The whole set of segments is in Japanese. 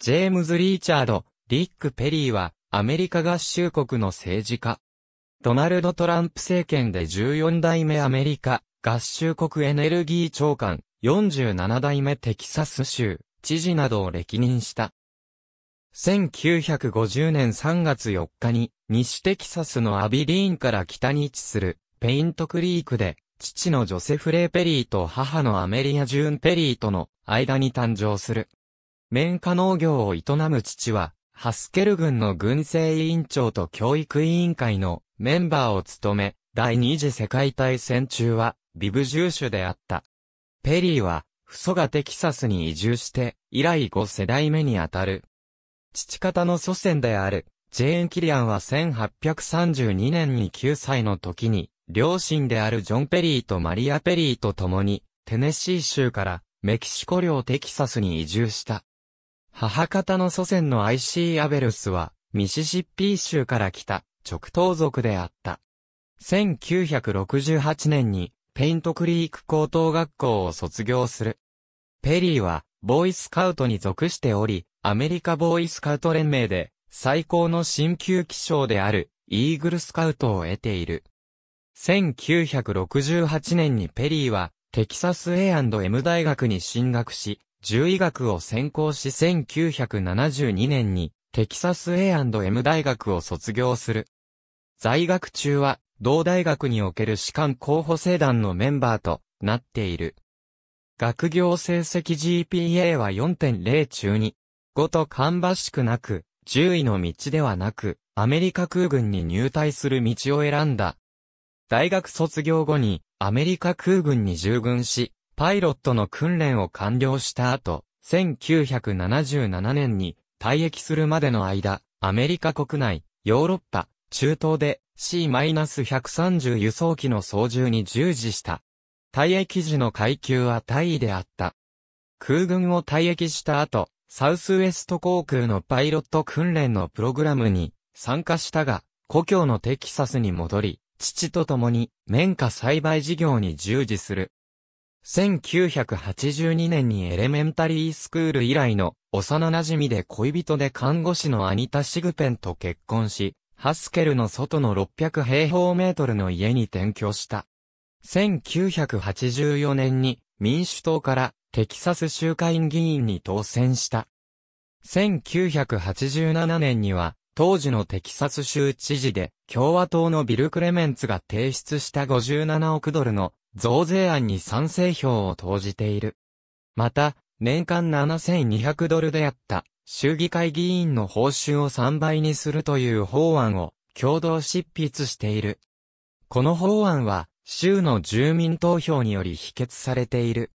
ジェームズ・リーチャード、リック・ペリーは、アメリカ合衆国の政治家。ドナルド・トランプ政権で14代目アメリカ、合衆国エネルギー長官、47代目テキサス州、知事などを歴任した。1950年3月4日に、西テキサスのアビリーンから北に位置する、ペイントクリークで、父のジョセフ・レイ・ペリーと母のアメリア・ジューン・ペリーとの間に誕生する。綿花農業を営む父は、ハスケル軍の軍政委員長と教育委員会のメンバーを務め、第二次世界大戦中は、ビブ住種であった。ペリーは、父祖がテキサスに移住して、以来5世代目にあたる。父方の祖先である、ジェーン・キリアンは1832年に9歳の時に、両親であるジョン・ペリーとマリア・ペリーと共に、テネシー州からメキシコ領テキサスに移住した。母方の祖先のアイシー・アベルスは、ミシシッピー州から来た、直頭族であった。1968年に、ペイントクリーク高等学校を卒業する。ペリーは、ボーイスカウトに属しており、アメリカボーイスカウト連盟で、最高の新旧気象である、イーグルスカウトを得ている。1968年にペリーは、テキサス A&M 大学に進学し、獣医学を専攻し1972年にテキサス A&M 大学を卒業する。在学中は同大学における士官候補生団のメンバーとなっている。学業成績 GPA は4.0中に、ごと芳しくなく、獣医の道ではなく、アメリカ空軍に入隊する道を選んだ。大学卒業後に、アメリカ空軍に従軍し、パイロットの訓練を完了した後、1977年に退役するまでの間、アメリカ国内、ヨーロッパ、中東で C-130 輸送機の操縦に従事した。退役時の階級は大尉であった。空軍を退役した後、サウスウエスト航空のパイロット訓練のプログラムに参加したが、故郷のテキサスに戻り、父と共に綿花栽培事業に従事する。1982年にエレメンタリースクール以来の幼馴染で恋人で看護師のアニタ・シグペンと結婚し、ハスケルの外の600平方メートルの家に転居した。1984年に民主党からテキサス州会議員に当選した。1987年には当時のテキサス州知事で共和党のビル・クレメンツが提出した57億ドルの増税案に賛成票を投じている。また、年間7200ドルであった衆議会議員の報酬を3倍にするという法案を共同執筆している。この法案は州の住民投票により否決されている。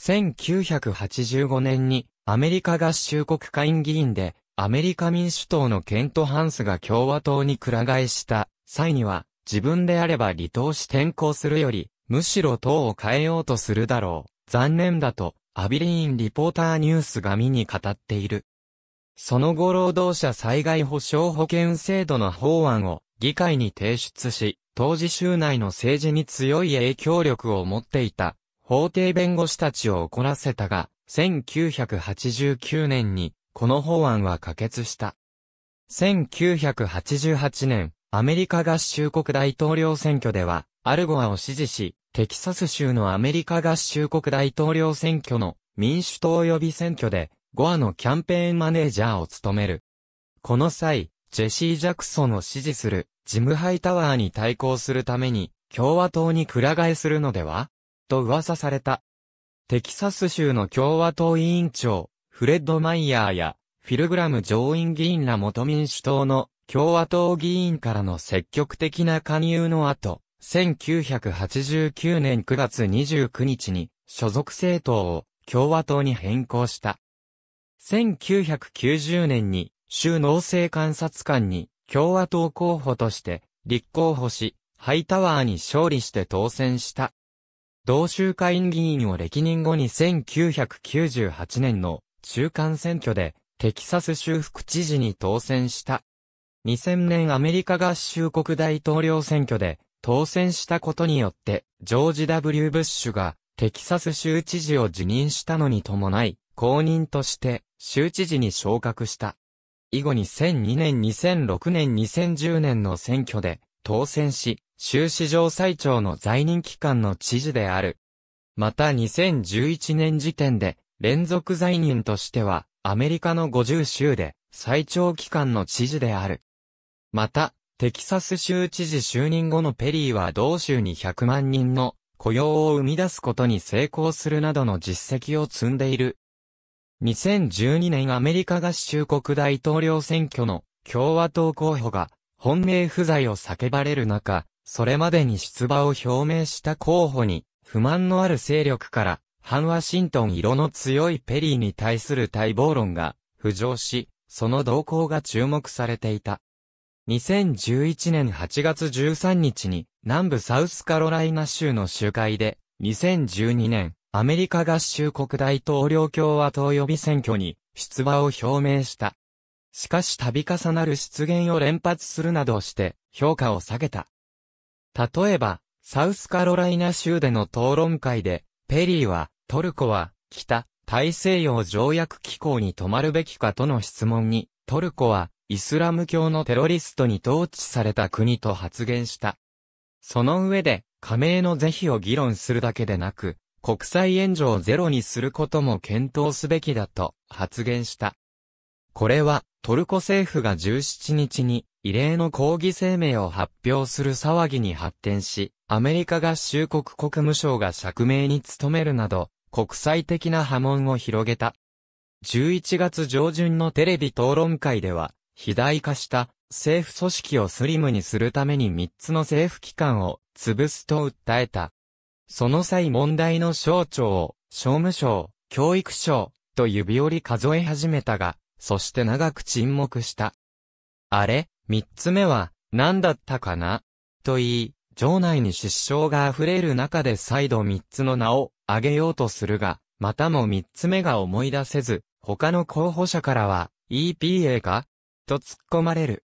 1985年にアメリカ合衆国会議員でアメリカ民主党のケント・ハンスが共和党にくら替えした際には自分であれば離党し転校するよりむしろ党を変えようとするだろう。残念だと、アビリーンリポーターニュースが見に語っている。その後労働者災害保障保険制度の法案を議会に提出し、当時州内の政治に強い影響力を持っていた法廷弁護士たちを怒らせたが、1989年にこの法案は可決した。1988年、アメリカ合衆国大統領選挙では、アルゴアを支持し、テキサス州のアメリカ合衆国大統領選挙の民主党予備選挙で、ゴアのキャンペーンマネージャーを務める。この際、ジェシー・ジャクソンを支持する、ジム・ハイタワーに対抗するために、共和党に倶替えするのではと噂された。テキサス州の共和党委員長、フレッド・マイヤーや、フィルグラム上院議員ら元民主党の共和党議員からの積極的な加入の後、1989年9月29日に所属政党を共和党に変更した。1990年に州農政監察官に共和党候補として立候補し、ハイタワーに勝利して当選した。同州会員議員を歴任後に1998年の中間選挙でテキサス州副知事に当選した。2000年アメリカ合衆国大統領選挙で当選したことによって、ジョージ・ W・ ブッシュがテキサス州知事を辞任したのに伴い、公認として州知事に昇格した。以後2002年2006年2010年の選挙で当選し、州史上最長の在任期間の知事である。また2011年時点で連続在任としてはアメリカの50州で最長期間の知事である。また、テキサス州知事就任後のペリーは同州に100万人の雇用を生み出すことに成功するなどの実績を積んでいる。2012年アメリカ合衆国大統領選挙の共和党候補が本命不在を叫ばれる中、それまでに出馬を表明した候補に不満のある勢力から反ワシントン色の強いペリーに対する待望論が浮上し、その動向が注目されていた。2011年8月13日に南部サウスカロライナ州の集会で、2012年アメリカ合衆国大統領共和党予備選挙に出馬を表明した。しかし度重なる出現を連発するなどして評価を下げた。例えば、サウスカロライナ州での討論会で、ペリーは、トルコは、北、大西洋条約機構に泊まるべきかとの質問に、トルコは、イスラム教のテロリストに統治された国と発言した。その上で、加盟の是非を議論するだけでなく、国際援助をゼロにすることも検討すべきだと発言した。これは、トルコ政府が17日に異例の抗議声明を発表する騒ぎに発展し、アメリカ合衆国国務省が釈明に努めるなど、国際的な波紋を広げた。11月上旬のテレビ討論会では、肥大化した政府組織をスリムにするために3つの政府機関を潰すと訴えた。その際問題の省庁を、商務省、教育省、と指折り数え始めたが、そして長く沈黙した。あれ、三つ目は、何だったかなと言い、城内に失笑が溢れる中で再度三つの名を挙げようとするが、またも三つ目が思い出せず、他の候補者からは、EPA かと突っ込まれる。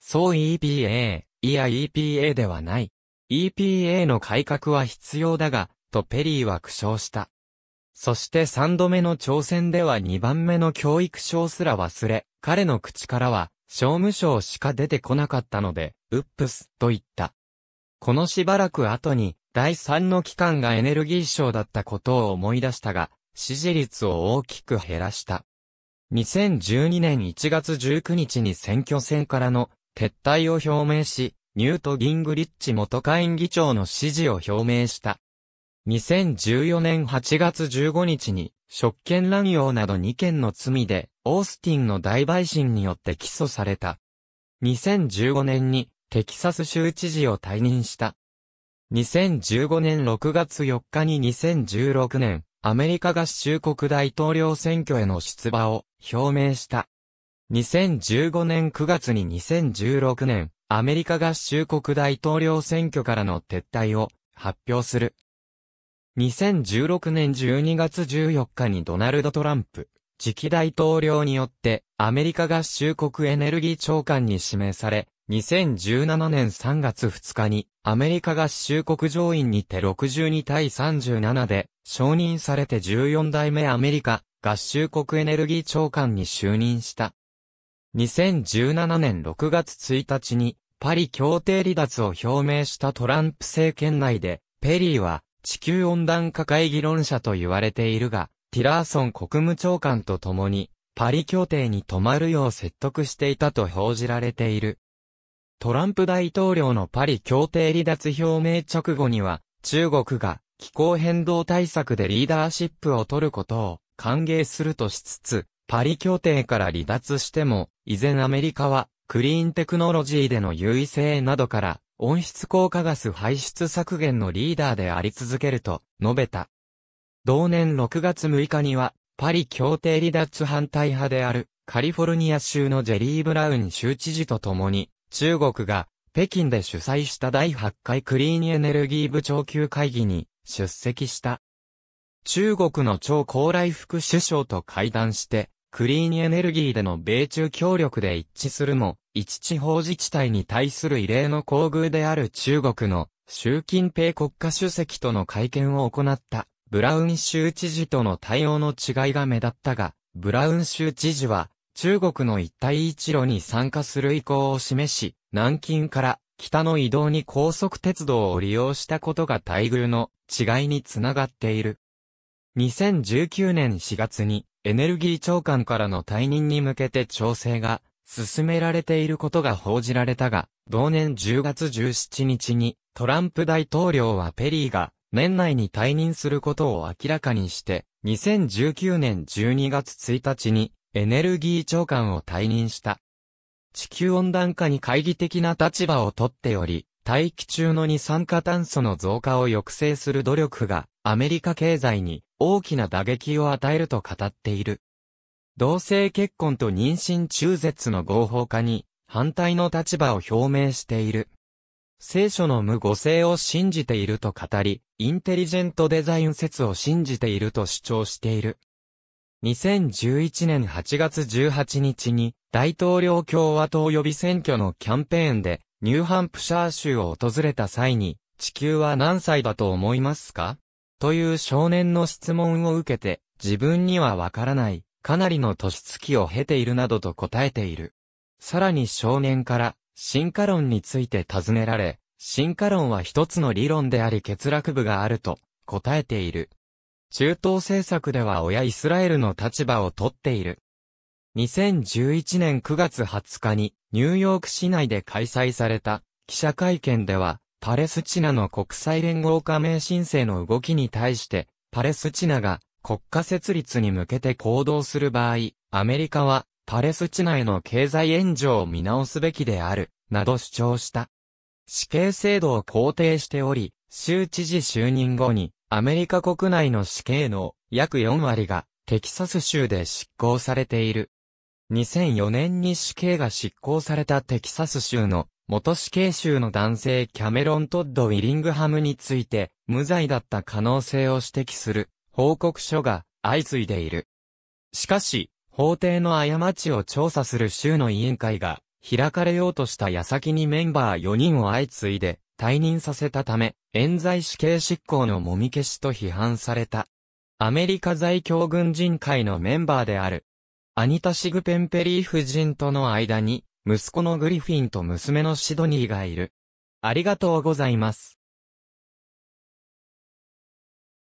そう EPA、いや EPA ではない。EPA の改革は必要だが、とペリーは苦笑した。そして3度目の挑戦では2番目の教育賞すら忘れ、彼の口からは、商務省しか出てこなかったので、ウップス、と言った。このしばらく後に、第3の機関がエネルギー省だったことを思い出したが、支持率を大きく減らした。2012年1月19日に選挙戦からの撤退を表明し、ニュート・ギングリッチ元下院議長の支持を表明した。2014年8月15日に、職権乱用など2件の罪で、オースティンの大陪審によって起訴された。2015年に、テキサス州知事を退任した。2015年6月4日に2016年、アメリカ合衆国大統領選挙への出馬を表明した。2015年9月に2016年、アメリカ合衆国大統領選挙からの撤退を発表する。2016年12月14日にドナルド・トランプ、次期大統領によってアメリカ合衆国エネルギー長官に指名され、2017年3月2日にアメリカ合衆国上院にて62対37で承認されて14代目アメリカ合衆国エネルギー長官に就任した。2017年6月1日にパリ協定離脱を表明したトランプ政権内で、ペリーは地球温暖化会議論者と言われているが、ティラーソン国務長官と共に、パリ協定に止まるよう説得していたと報じられている。トランプ大統領のパリ協定離脱表明直後には、中国が気候変動対策でリーダーシップを取ることを歓迎するとしつつ、パリ協定から離脱しても、依然アメリカは、クリーンテクノロジーでの優位性などから、温室効果ガス排出削減のリーダーであり続けると述べた。同年6月6日には、パリ協定離脱反対派であるカリフォルニア州のジェリー・ブラウン州知事と共に、中国が北京で主催した第8回クリーンエネルギー部長級会議に出席した。中国の超高麗副首相と会談して、クリーンエネルギーでの米中協力で一致するも、一地方自治体に対する異例の厚遇である中国の習近平国家主席との会見を行ったブラウン州知事との対応の違いが目立ったが、ブラウン州知事は中国の一帯一路に参加する意向を示し、南京から北の移動に高速鉄道を利用したことが待遇の違いにつながっている2019年4月にエネルギー長官からの退任に向けて調整が進められていることが報じられたが、同年10月17日にトランプ大統領はペリーが年内に退任することを明らかにして、2019年12月1日にエネルギー長官を退任した。地球温暖化に懐疑的な立場をとっており、大気中の二酸化炭素の増加を抑制する努力がアメリカ経済に大きな打撃を与えると語っている。同性結婚と妊娠中絶の合法化に反対の立場を表明している。聖書の無誤性を信じていると語り、インテリジェントデザイン説を信じていると主張している。2011年8月18日に大統領共和党予備選挙のキャンペーンでニューハンプシャー州を訪れた際に、地球は何歳だと思いますかという少年の質問を受けて、自分にはわからない、かなりの年月を経ているなどと答えている。さらに少年から、進化論について尋ねられ、進化論は一つの理論であり欠落部があると答えている。中東政策では親イスラエルの立場をとっている。2011年9月20日にニューヨーク市内で開催された記者会見では、パレスチナの国際連合加盟申請の動きに対して、パレスチナが国家設立に向けて行動する場合、アメリカはパレスチナへの経済援助を見直すべきである、など主張した。死刑制度を肯定しており、州知事就任後に、アメリカ国内の死刑の約4割がテキサス州で執行されている。2004年に死刑が執行されたテキサス州の元死刑囚の男性キャメロン・トッド・ウィリングハムについて無罪だった可能性を指摘する報告書が相次いでいる。しかし、法廷の過ちを調査する州の委員会が開かれようとした矢先にメンバー4人を相次いで退任させたため、冤罪死刑執行のもみ消しと批判された。アメリカ在京軍人会のメンバーであるアニタ・シグペンペリー夫人との間に、息子のグリフィンと娘のシドニーがいる。ありがとうございます。